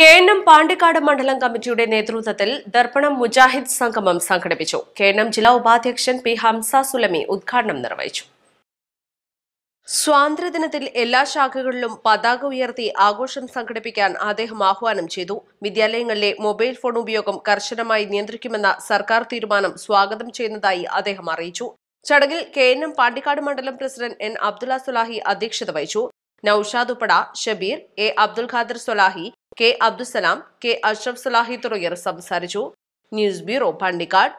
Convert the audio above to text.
K N M Pandikkad മണ്ഡലം കമ്മിറ്റിയുടെ നേതൃത്വത്തിൽ ദർപ്പണം മുജാഹിദ് സംഗമം സംഘടിപ്പിച്ചു കെ എൻ എം ജില്ലാ ഉപാധ്യക്ഷൻ പി ഹംസ സുലമി ഉദ്ഘാടനം നിർവഹിച്ചു സ്വാതന്ത്ര്യദിനത്തിൽ എല്ലാ ശാഖകളിലും പതാക ഉയർത്തി ആഘോഷം സംഘടിപ്പിക്കാൻ അദ്ദേഹം ആഹ്വാനം ചെയ്തു വിദ്യാലയങ്ങളിലെ മൊബൈൽ ഫോൺ ഉപയോഗം കർശനമായി നിയന്ത്രിക്കുമെന്ന സർക്കാർ തീരുമാനം സ്വാഗതം ചെയ്യുന്നതായി അദ്ദേഹം അറിയിച്ചു ചടങ്ങിൽ കെ എൻ എം പാണ്ടിക്കാട് മണ്ഡലം പ്രസിഡന്റ് എൻ അബ്ദുള്ള സുലാഹി അധ്യക്ഷത വഹിച്ചു നൌഷാദ് ഉപ്പട Shabeer A Abdul Khader Sulahi K Abdussalam K Ashraf Salahi തുടങ്ങിയവർ സംസാരിച്ചു ന്യൂസ് ബ്യൂറോ പണ്ടിക്കാട്